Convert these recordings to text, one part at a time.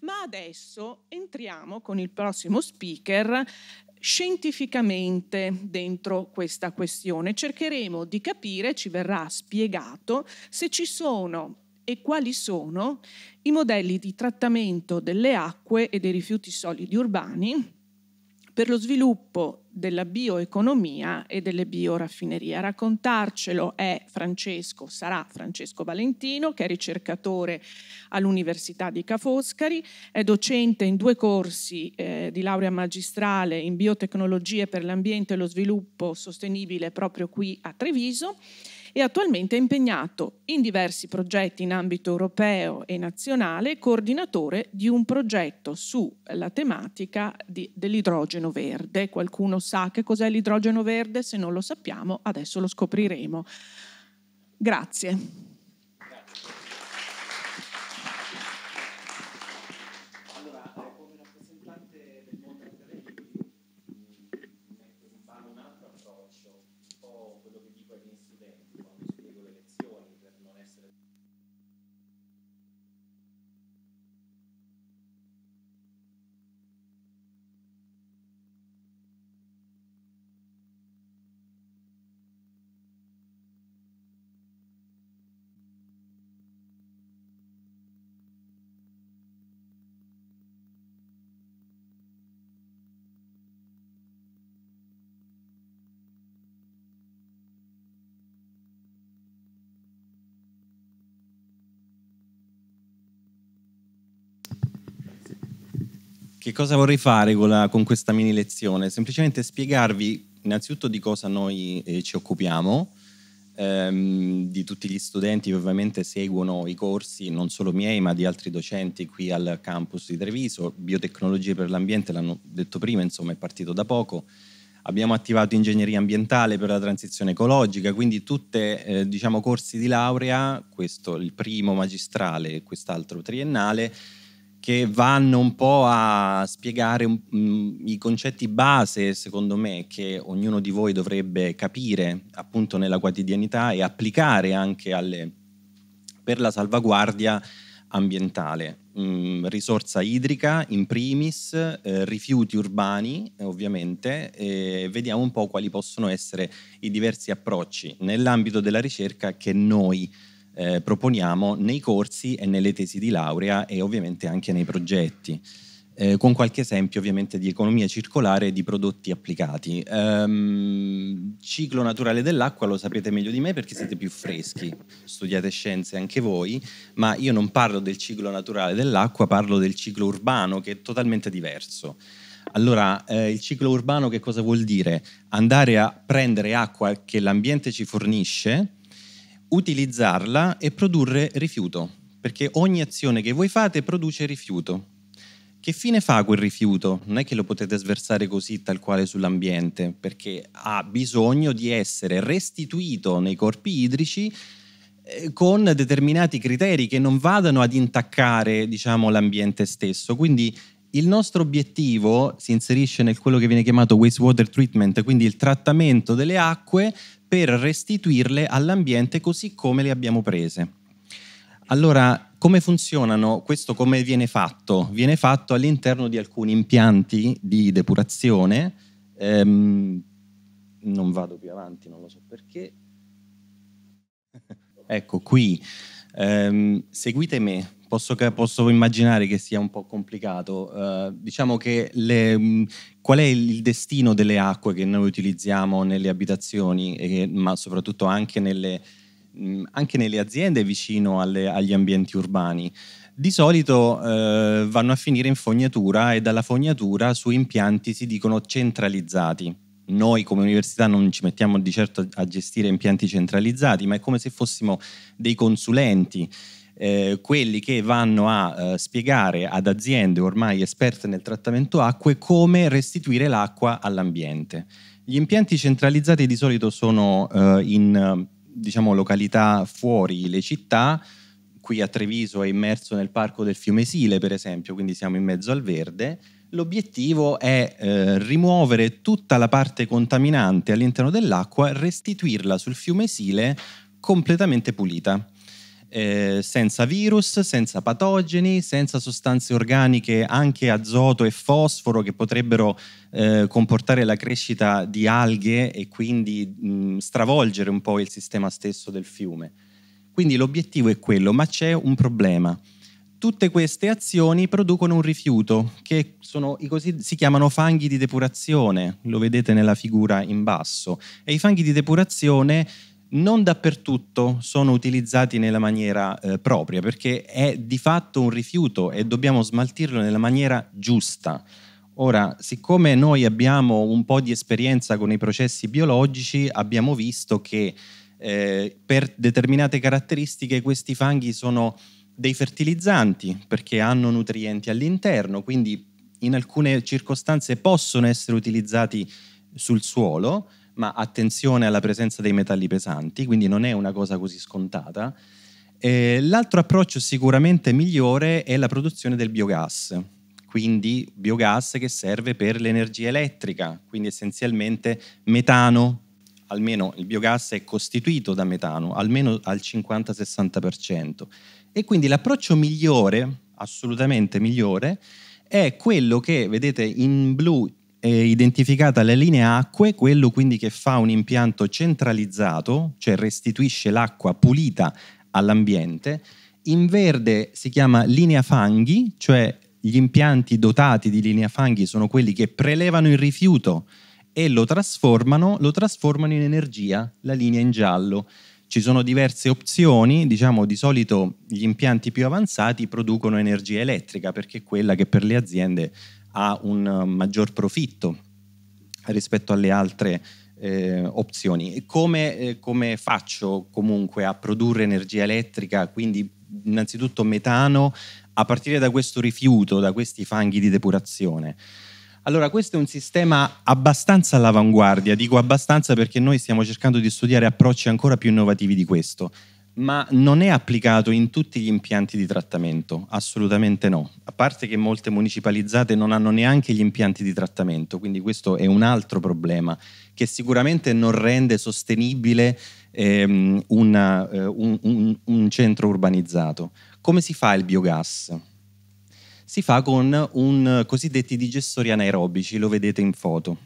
Ma adesso entriamo con il prossimo speaker scientificamente dentro questa questione. Cercheremo di capire, ci verrà spiegato, se ci sono e quali sono i modelli di trattamento delle acque e dei rifiuti solidi urbani per lo sviluppo della bioeconomia e delle bioraffinerie. A raccontarcelo è Francesco, sarà Francesco Valentino, che è ricercatore all'Università di Ca' Foscari, è docente in due corsi eh, di laurea magistrale in biotecnologie per l'ambiente e lo sviluppo sostenibile proprio qui a Treviso e attualmente è impegnato in diversi progetti in ambito europeo e nazionale, coordinatore di un progetto sulla tematica di, dell'idrogeno verde. Qualcuno sa che cos'è l'idrogeno verde? Se non lo sappiamo, adesso lo scopriremo. Grazie. Che cosa vorrei fare con, la, con questa mini lezione? Semplicemente spiegarvi innanzitutto di cosa noi eh, ci occupiamo, ehm, di tutti gli studenti che ovviamente seguono i corsi, non solo miei, ma di altri docenti qui al campus di Treviso. Biotecnologie per l'ambiente, l'hanno detto prima, insomma, è partito da poco. Abbiamo attivato ingegneria ambientale per la transizione ecologica, quindi tutti eh, diciamo, corsi di laurea, questo il primo magistrale e quest'altro triennale, che vanno un po' a spiegare um, i concetti base, secondo me, che ognuno di voi dovrebbe capire appunto nella quotidianità e applicare anche alle, per la salvaguardia ambientale. Mm, risorsa idrica in primis, eh, rifiuti urbani ovviamente, e vediamo un po' quali possono essere i diversi approcci nell'ambito della ricerca che noi eh, proponiamo nei corsi e nelle tesi di laurea e ovviamente anche nei progetti. Eh, con qualche esempio ovviamente di economia circolare e di prodotti applicati. Ehm, ciclo naturale dell'acqua lo saprete meglio di me perché siete più freschi, studiate scienze anche voi, ma io non parlo del ciclo naturale dell'acqua, parlo del ciclo urbano che è totalmente diverso. Allora, eh, il ciclo urbano che cosa vuol dire? Andare a prendere acqua che l'ambiente ci fornisce, utilizzarla e produrre rifiuto, perché ogni azione che voi fate produce rifiuto. Che fine fa quel rifiuto? Non è che lo potete sversare così tal quale sull'ambiente, perché ha bisogno di essere restituito nei corpi idrici eh, con determinati criteri che non vadano ad intaccare diciamo, l'ambiente stesso. Quindi il nostro obiettivo si inserisce nel quello che viene chiamato wastewater treatment, quindi il trattamento delle acque per restituirle all'ambiente così come le abbiamo prese. Allora, come funzionano? Questo come viene fatto? Viene fatto all'interno di alcuni impianti di depurazione. Ehm, non vado più avanti, non lo so perché. ecco qui. Ehm, seguite me, posso, posso, immaginare che sia un po' complicato. Uh, diciamo che le, mm, qual è il destino delle acque che noi utilizziamo nelle abitazioni, e, ma soprattutto anche nelle, mm, anche nelle aziende vicino alle, agli ambienti urbani? di solito eh, vanno a finire in fognatura e dalla fognatura su impianti si dicono centralizzati. Noi come università non ci mettiamo di certo a gestire impianti centralizzati, ma è come se fossimo dei consulenti eh, quelli che vanno a eh, spiegare ad aziende ormai esperte nel trattamento acque come restituire l'acqua all'ambiente. Gli impianti centralizzati di solito sono eh, in diciamo, località fuori le città, qui a Treviso è immerso nel parco del fiume Sile per esempio, quindi siamo in mezzo al verde. L'obiettivo è eh, rimuovere tutta la parte contaminante all'interno dell'acqua, restituirla sul fiume Sile completamente pulita. Eh, senza virus, senza patogeni, senza sostanze organiche, anche azoto e fosforo che potrebbero eh, comportare la crescita di alghe e quindi mh, stravolgere un po' il sistema stesso del fiume. Quindi l'obiettivo è quello, ma c'è un problema. Tutte queste azioni producono un rifiuto, che sono, così, si chiamano fanghi di depurazione, lo vedete nella figura in basso, e i fanghi di depurazione non dappertutto sono utilizzati nella maniera eh, propria, perché è di fatto un rifiuto e dobbiamo smaltirlo nella maniera giusta. Ora, siccome noi abbiamo un po' di esperienza con i processi biologici, abbiamo visto che eh, per determinate caratteristiche questi fanghi sono dei fertilizzanti perché hanno nutrienti all'interno, quindi in alcune circostanze possono essere utilizzati sul suolo, ma attenzione alla presenza dei metalli pesanti, quindi non è una cosa così scontata. Eh, l'altro approccio sicuramente migliore è la produzione del biogas, quindi biogas che serve per l'energia elettrica, quindi essenzialmente metano, almeno il biogas è costituito da metano, almeno al 50-60%. E quindi l'approccio migliore, assolutamente migliore, è quello che vedete in blu è identificata la linea acque, quello quindi che fa un impianto centralizzato, cioè restituisce l'acqua pulita all'ambiente. In verde si chiama linea fanghi, cioè gli impianti dotati di linea fanghi sono quelli che prelevano il rifiuto e lo trasformano, lo trasformano in energia, la linea in giallo. Ci sono diverse opzioni, diciamo di solito gli impianti più avanzati producono energia elettrica perché è quella che per le aziende ha un eh, maggior profitto rispetto alle altre eh, opzioni. Come, eh, come, faccio comunque a produrre energia elettrica, quindi innanzitutto metano, a partire da questo rifiuto, da questi fanghi di depurazione? Allora, questo è un sistema abbastanza all'avanguardia, dico abbastanza perché noi stiamo cercando di studiare approcci ancora più innovativi di questo ma non è applicato in tutti gli impianti di trattamento, assolutamente no, a parte che molte municipalizzate non hanno neanche gli impianti di trattamento, quindi questo è un altro problema che sicuramente non rende sostenibile ehm, una, eh, un, un, un centro urbanizzato. Come si fa il biogas? Si fa con un eh, cosiddetti digestori anaerobici, lo vedete in foto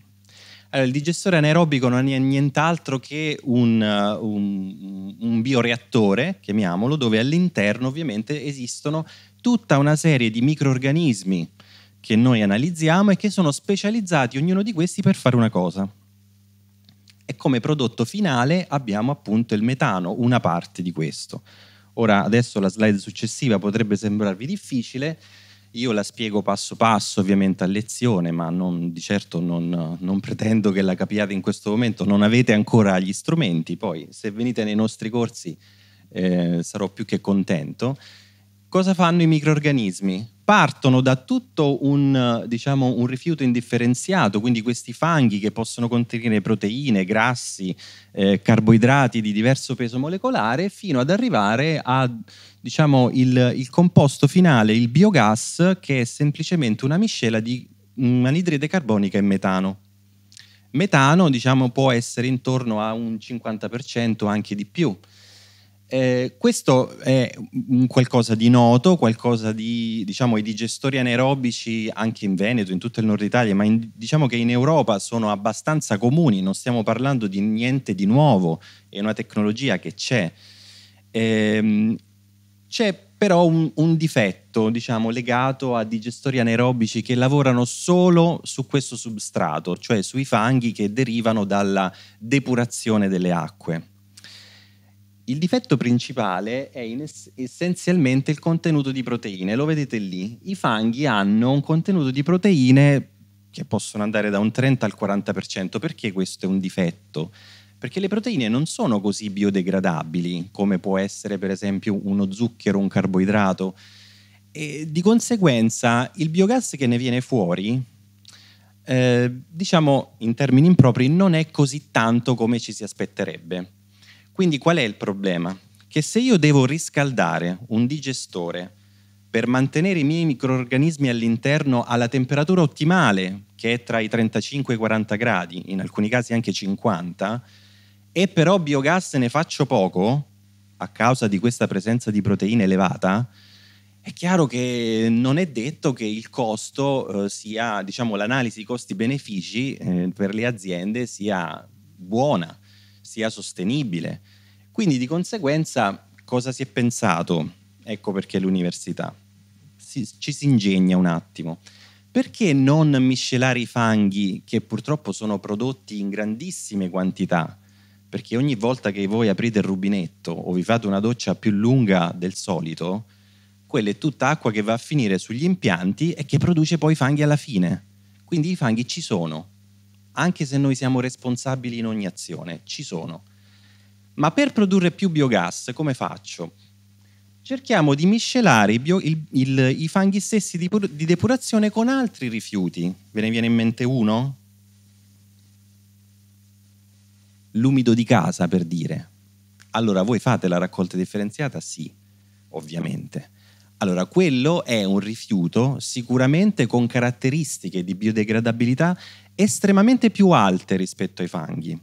allora, il digestore anaerobico non è nient'altro che un, uh, un, un bioreattore, chiamiamolo, dove all'interno ovviamente esistono tutta una serie di microorganismi che noi analizziamo e che sono specializzati ognuno di questi per fare una cosa. E come prodotto finale abbiamo appunto il metano, una parte di questo. Ora, adesso la slide successiva potrebbe sembrarvi difficile, io la spiego passo passo, ovviamente a lezione, ma non, di certo non, non, pretendo che la capiate in questo momento. Non avete ancora gli strumenti, poi se venite nei nostri corsi eh, sarò più che contento. Cosa fanno i microorganismi? partono da tutto un, diciamo, un rifiuto indifferenziato, quindi questi fanghi che possono contenere proteine, grassi, eh, carboidrati di diverso peso molecolare, fino ad arrivare a diciamo, il, il composto finale, il biogas, che è semplicemente una miscela di anidride carbonica e metano. Metano diciamo, può essere intorno a un 50% anche di più. Eh, questo è qualcosa di noto, qualcosa di, diciamo, i digestori anaerobici anche in Veneto, in tutto il nord Italia, ma in, diciamo che in Europa sono abbastanza comuni, non stiamo parlando di niente di nuovo, è una tecnologia che c'è. Eh, c'è però un, un difetto, diciamo, legato a digestori anaerobici che lavorano solo su questo substrato, cioè sui fanghi che derivano dalla depurazione delle acque. Il difetto principale è ess- essenzialmente il contenuto di proteine, lo vedete lì. I fanghi hanno un contenuto di proteine che possono andare da un 30 al 40%. Perché questo è un difetto? Perché le proteine non sono così biodegradabili come può essere per esempio uno zucchero, un carboidrato. E di conseguenza il biogas che ne viene fuori, eh, diciamo in termini impropri, non è così tanto come ci si aspetterebbe. Quindi qual è il problema? Che se io devo riscaldare un digestore per mantenere i miei microorganismi all'interno alla temperatura ottimale, che è tra i 35 e i 40 gradi, in alcuni casi anche 50, e però biogas ne faccio poco, a causa di questa presenza di proteine elevata, è chiaro che non è detto che il costo eh, sia, diciamo, l'analisi costi-benefici eh, per le aziende sia buona, sia sostenibile. Quindi di conseguenza cosa si è pensato? Ecco perché l'università. Si, ci si ingegna un attimo. Perché non miscelare i fanghi che purtroppo sono prodotti in grandissime quantità? Perché ogni volta che voi aprite il rubinetto o vi fate una doccia più lunga del solito, quella è tutta acqua che va a finire sugli impianti e che produce poi fanghi alla fine. Quindi i fanghi ci sono, anche se noi siamo responsabili in ogni azione, ci sono. Ma per produrre più biogas come faccio? Cerchiamo di miscelare i, bio, il, il, i fanghi stessi di, di depurazione con altri rifiuti. Ve ne viene in mente uno? L'umido di casa, per dire. Allora voi fate la raccolta differenziata? Sì, ovviamente. Allora, quello è un rifiuto sicuramente con caratteristiche di biodegradabilità estremamente più alte rispetto ai fanghi.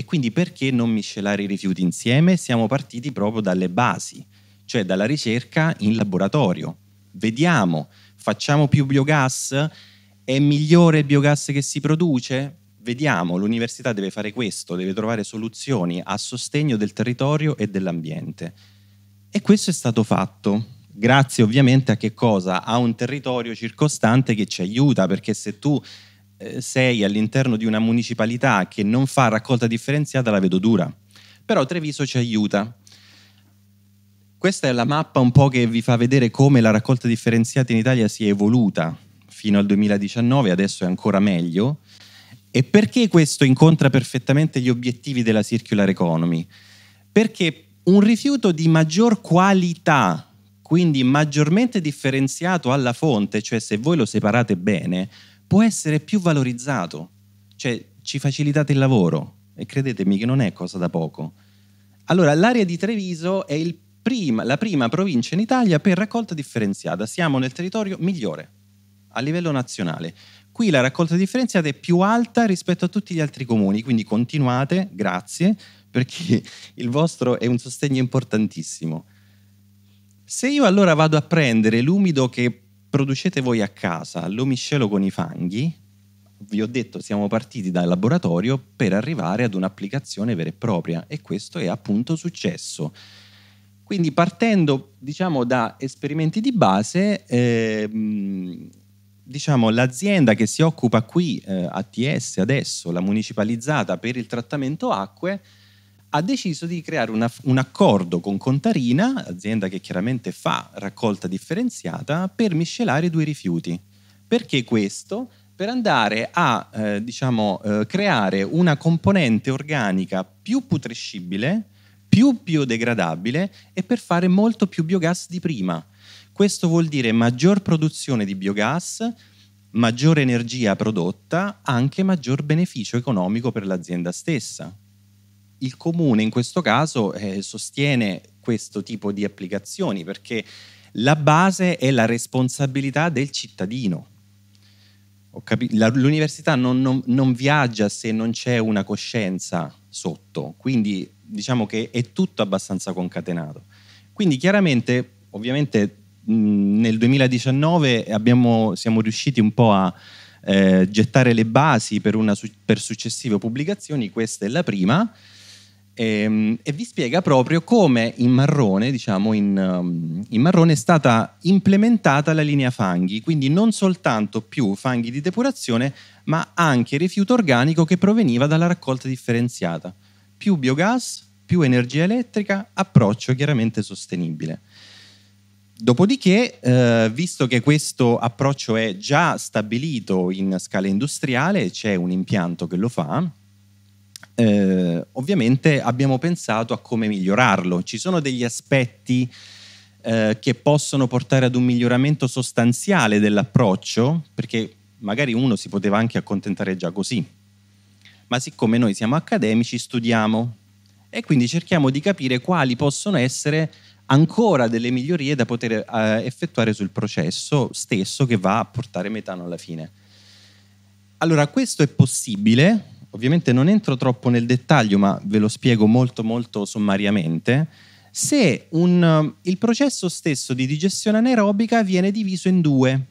E quindi perché non miscelare i rifiuti insieme? Siamo partiti proprio dalle basi, cioè dalla ricerca in laboratorio. Vediamo, facciamo più biogas? È migliore il biogas che si produce? Vediamo, l'università deve fare questo, deve trovare soluzioni a sostegno del territorio e dell'ambiente. E questo è stato fatto grazie ovviamente a che cosa? A un territorio circostante che ci aiuta, perché se tu sei all'interno di una municipalità che non fa raccolta differenziata la vedo dura, però Treviso ci aiuta. Questa è la mappa un po' che vi fa vedere come la raccolta differenziata in Italia si è evoluta fino al 2019, adesso è ancora meglio. E perché questo incontra perfettamente gli obiettivi della circular economy? Perché un rifiuto di maggior qualità, quindi maggiormente differenziato alla fonte, cioè se voi lo separate bene, può essere più valorizzato, cioè ci facilitate il lavoro e credetemi che non è cosa da poco. Allora, l'area di Treviso è prima, la prima provincia in Italia per raccolta differenziata, siamo nel territorio migliore a livello nazionale. Qui la raccolta differenziata è più alta rispetto a tutti gli altri comuni, quindi continuate, grazie, perché il vostro è un sostegno importantissimo. Se io allora vado a prendere l'umido che producete voi a casa lo miscelo con i fanghi, vi ho detto siamo partiti dal laboratorio per arrivare ad un'applicazione vera e propria e questo è appunto successo. Quindi partendo diciamo, da esperimenti di base, eh, diciamo, l'azienda che si occupa qui, eh, ATS adesso, la municipalizzata per il trattamento acque, ha deciso di creare una, un accordo con Contarina, azienda che chiaramente fa raccolta differenziata, per miscelare i due rifiuti. Perché questo? Per andare a eh, diciamo, eh, creare una componente organica più putrescibile, più biodegradabile e per fare molto più biogas di prima. Questo vuol dire maggior produzione di biogas, maggiore energia prodotta, anche maggior beneficio economico per l'azienda stessa il comune in questo caso eh, sostiene questo tipo di applicazioni perché la base è la responsabilità del cittadino. Capi- la, l'università non, non, non viaggia se non c'è una coscienza sotto, quindi diciamo che è tutto abbastanza concatenato. Quindi chiaramente, ovviamente mh, nel 2019 abbiamo, siamo riusciti un po' a eh, gettare le basi per, una, per successive pubblicazioni, questa è la prima, e, ehm, e, vi spiega proprio come in marrone, diciamo, in, um, in, marrone è stata implementata la linea fanghi, quindi non soltanto più fanghi di depurazione, ma anche rifiuto organico che proveniva dalla raccolta differenziata. Più biogas, più energia elettrica, approccio chiaramente sostenibile. Dopodiché, eh, visto che questo approccio è già stabilito in scala industriale, c'è un impianto che lo fa, eh, ovviamente abbiamo pensato a come migliorarlo. Ci sono degli aspetti eh, che possono portare ad un miglioramento sostanziale dell'approccio, perché magari uno si poteva anche accontentare già così. Ma siccome noi siamo accademici, studiamo e quindi cerchiamo di capire quali possono essere ancora delle migliorie da poter eh, effettuare sul processo stesso che va a portare metano alla fine. Allora, questo è possibile ovviamente non entro troppo nel dettaglio, ma ve lo spiego molto molto sommariamente, se un, il processo stesso di digestione anaerobica viene diviso in due.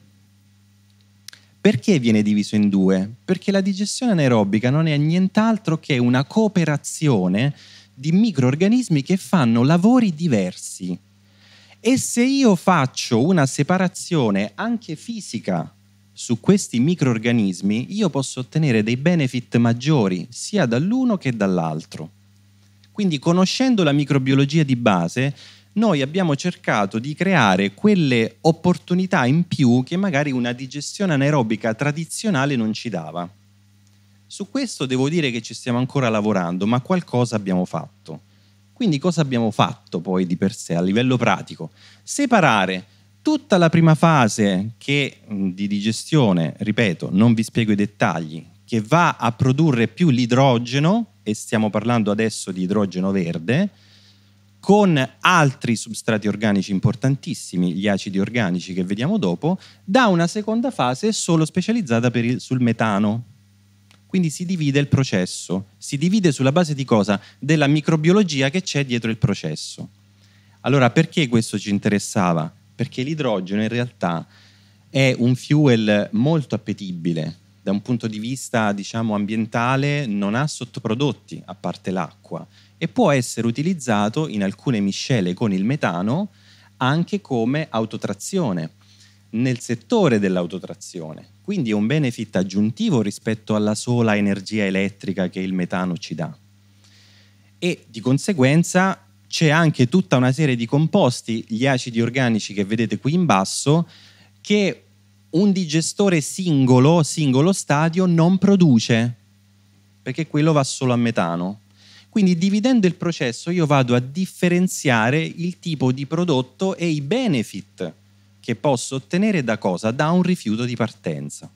Perché viene diviso in due? Perché la digestione anaerobica non è nient'altro che una cooperazione di microorganismi che fanno lavori diversi. E se io faccio una separazione anche fisica su questi microorganismi io posso ottenere dei benefit maggiori sia dall'uno che dall'altro. Quindi conoscendo la microbiologia di base, noi abbiamo cercato di creare quelle opportunità in più che magari una digestione anaerobica tradizionale non ci dava. Su questo devo dire che ci stiamo ancora lavorando, ma qualcosa abbiamo fatto. Quindi cosa abbiamo fatto poi di per sé a livello pratico? Separare tutta la prima fase che, mm, di digestione, ripeto, non vi spiego i dettagli, che va a produrre più l'idrogeno, e stiamo parlando adesso di idrogeno verde, con altri substrati organici importantissimi, gli acidi organici che vediamo dopo, da una seconda fase solo specializzata il, sul metano. Quindi si divide il processo, si divide sulla base di cosa? Della microbiologia che c'è dietro il processo. Allora perché questo ci interessava? perché l'idrogeno in realtà è un fuel molto appetibile da un punto di vista diciamo, ambientale, non ha sottoprodotti a parte l'acqua e può essere utilizzato in alcune miscele con il metano anche come autotrazione nel settore dell'autotrazione. Quindi è un benefit aggiuntivo rispetto alla sola energia elettrica che il metano ci dà. E di conseguenza c'è anche tutta una serie di composti, gli acidi organici che vedete qui in basso, che un digestore singolo, singolo stadio, non produce, perché quello va solo a metano. Quindi dividendo il processo io vado a differenziare il tipo di prodotto e i benefit che posso ottenere da cosa? Da un rifiuto di partenza.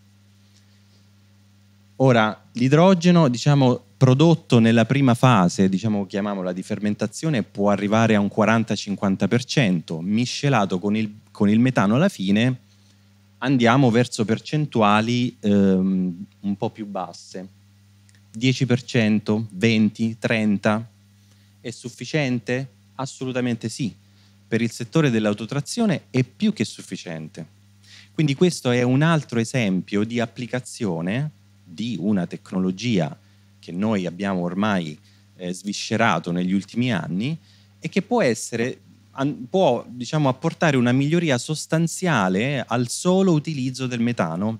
Ora, l'idrogeno, diciamo, prodotto nella prima fase, diciamo chiamiamola di fermentazione, può arrivare a un 40-50%, miscelato con il, con il metano alla fine andiamo verso percentuali ehm, un po' più basse, 10%, 20, 30, è sufficiente? Assolutamente sì, per il settore dell'autotrazione è più che sufficiente. Quindi questo è un altro esempio di applicazione di una tecnologia che noi abbiamo ormai eh, sviscerato negli ultimi anni e che può essere può diciamo apportare una miglioria sostanziale al solo utilizzo del metano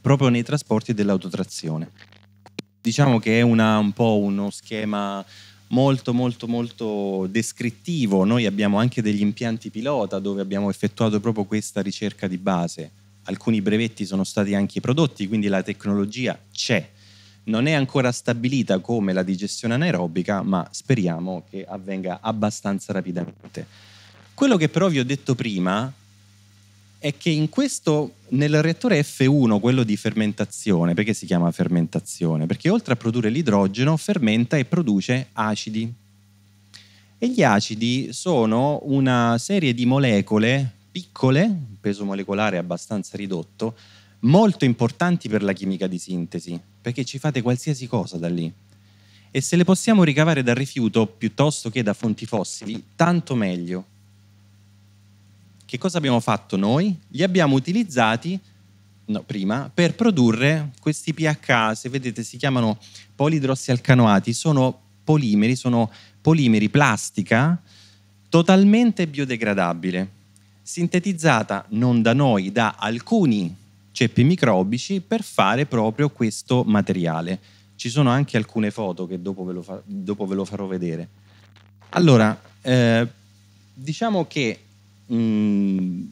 proprio nei trasporti dell'autotrazione. Diciamo che è una, un po' uno schema molto molto molto descrittivo. Noi abbiamo anche degli impianti pilota dove abbiamo effettuato proprio questa ricerca di base. Alcuni brevetti sono stati anche prodotti, quindi la tecnologia c'è. Non è ancora stabilita come la digestione anaerobica, ma speriamo che avvenga abbastanza rapidamente. Quello che però vi ho detto prima è che in questo, nel reattore F1, quello di fermentazione, perché si chiama fermentazione? Perché oltre a produrre l'idrogeno, fermenta e produce acidi. E gli acidi sono una serie di molecole piccole, peso molecolare abbastanza ridotto, molto importanti per la chimica di sintesi, perché ci fate qualsiasi cosa da lì. E se le possiamo ricavare dal rifiuto piuttosto che da fonti fossili, tanto meglio. Che cosa abbiamo fatto noi? Li abbiamo utilizzati no, prima per produrre questi pH, se vedete si chiamano polidrossialcanoati, sono polimeri, sono polimeri plastica totalmente biodegradabile, sintetizzata non da noi, da alcuni ceppi microbici per fare proprio questo materiale. Ci sono anche alcune foto che dopo ve lo, fa, dopo ve lo farò vedere. Allora, eh, diciamo che mh, mm,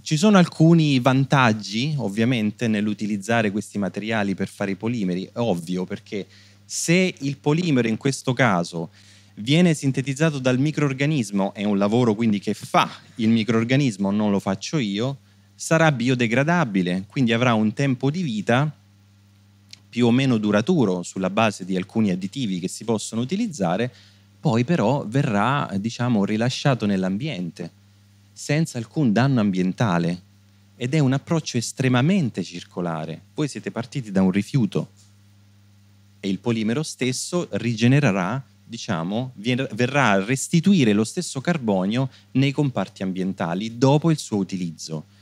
ci sono alcuni vantaggi ovviamente nell'utilizzare questi materiali per fare i polimeri, è ovvio perché se il polimero in questo caso viene sintetizzato dal microorganismo, è un lavoro quindi che fa il microorganismo, non lo faccio io, sarà biodegradabile, quindi avrà un tempo di vita più o meno duraturo sulla base di alcuni additivi che si possono utilizzare, poi però verrà diciamo, rilasciato nell'ambiente senza alcun danno ambientale ed è un approccio estremamente circolare. Voi siete partiti da un rifiuto e il polimero stesso rigenererà, diciamo, verrà a restituire lo stesso carbonio nei comparti ambientali dopo il suo utilizzo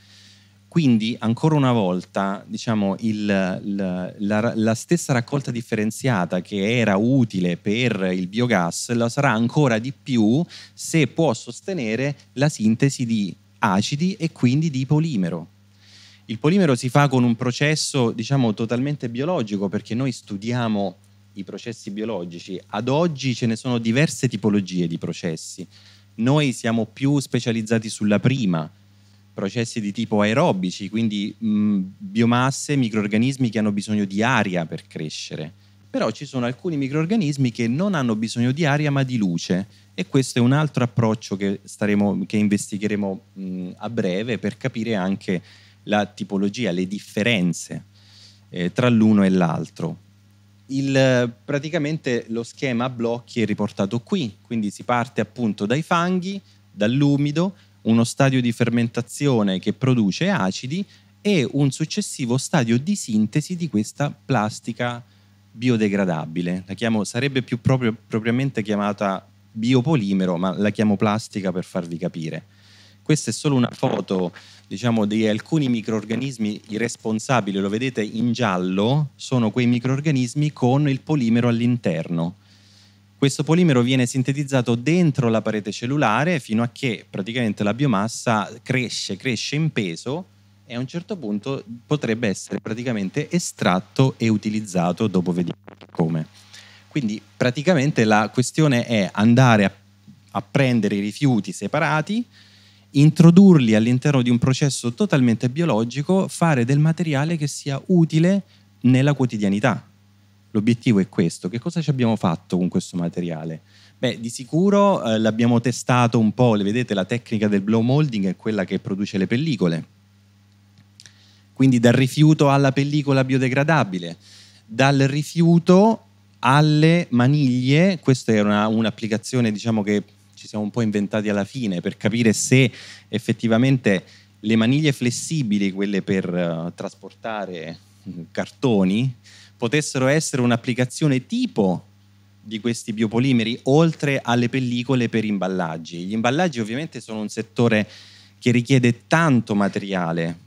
quindi, ancora una volta, diciamo, il, la, la, la, stessa raccolta differenziata che era utile per il biogas la sarà ancora di più se può sostenere la sintesi di acidi e quindi di polimero. Il polimero si fa con un processo, diciamo, totalmente biologico perché noi studiamo i processi biologici. Ad oggi ce ne sono diverse tipologie di processi. Noi siamo più specializzati sulla prima, processi di tipo aerobici, quindi mh, mm, biomasse, microorganismi che hanno bisogno di aria per crescere. Però ci sono alcuni microorganismi che non hanno bisogno di aria ma di luce e questo è un altro approccio che, staremo, che investigheremo mh, mm, a breve per capire anche la tipologia, le differenze eh, tra l'uno e l'altro. Il, praticamente lo schema a blocchi è riportato qui, quindi si parte appunto dai fanghi, dall'umido, uno stadio di fermentazione che produce acidi e un successivo stadio di sintesi di questa plastica biodegradabile. La chiamo, sarebbe più proprio, propriamente chiamata biopolimero, ma la chiamo plastica per farvi capire. Questa è solo una foto diciamo, di alcuni microorganismi irresponsabili, lo vedete in giallo, sono quei microorganismi con il polimero all'interno. Questo polimero viene sintetizzato dentro la parete cellulare fino a che praticamente la biomassa cresce, cresce in peso e a un certo punto potrebbe essere praticamente estratto e utilizzato dopo vediamo come. Quindi praticamente la questione è andare a, a prendere i rifiuti separati, introdurli all'interno di un processo totalmente biologico, fare del materiale che sia utile nella quotidianità l'obiettivo è questo. Che cosa ci abbiamo fatto con questo materiale? Beh, di sicuro eh, l'abbiamo testato un po', vedete la tecnica del blow molding è quella che produce le pellicole. Quindi dal rifiuto alla pellicola biodegradabile, dal rifiuto alle maniglie, questa è una, un'applicazione diciamo che ci siamo un po' inventati alla fine per capire se effettivamente le maniglie flessibili, quelle per uh, trasportare mm, cartoni, potessero essere un'applicazione tipo di questi biopolimeri oltre alle pellicole per imballaggi. Gli imballaggi ovviamente sono un settore che richiede tanto materiale.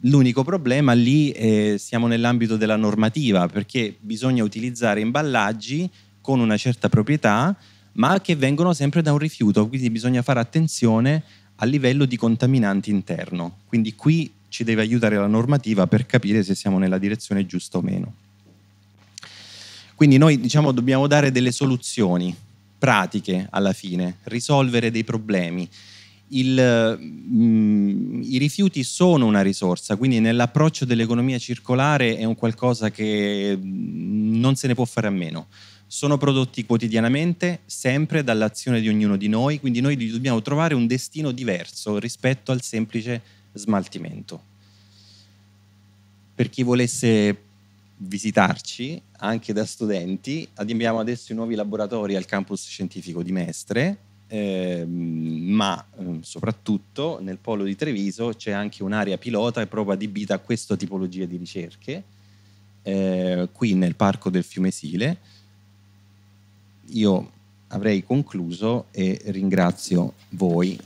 L'unico problema lì eh, siamo nell'ambito della normativa perché bisogna utilizzare imballaggi con una certa proprietà ma che vengono sempre da un rifiuto, quindi bisogna fare attenzione a livello di contaminante interno. Quindi qui ci deve aiutare la normativa per capire se siamo nella direzione giusta o meno. Quindi noi diciamo, dobbiamo dare delle soluzioni pratiche alla fine, risolvere dei problemi. Il, mh, mm, I rifiuti sono una risorsa, quindi nell'approccio dell'economia circolare è un qualcosa che mm, non se ne può fare a meno. Sono prodotti quotidianamente, sempre dall'azione di ognuno di noi, quindi noi dobbiamo trovare un destino diverso rispetto al semplice smaltimento. Per chi volesse visitarci, anche da studenti, abbiamo adesso i nuovi laboratori al campus scientifico di Mestre, eh, ma ehm, soprattutto nel polo di Treviso c'è anche un'area pilota e proprio adibita a questa tipologia di ricerche, eh, qui nel parco del fiume Sile. Io avrei concluso e ringrazio voi.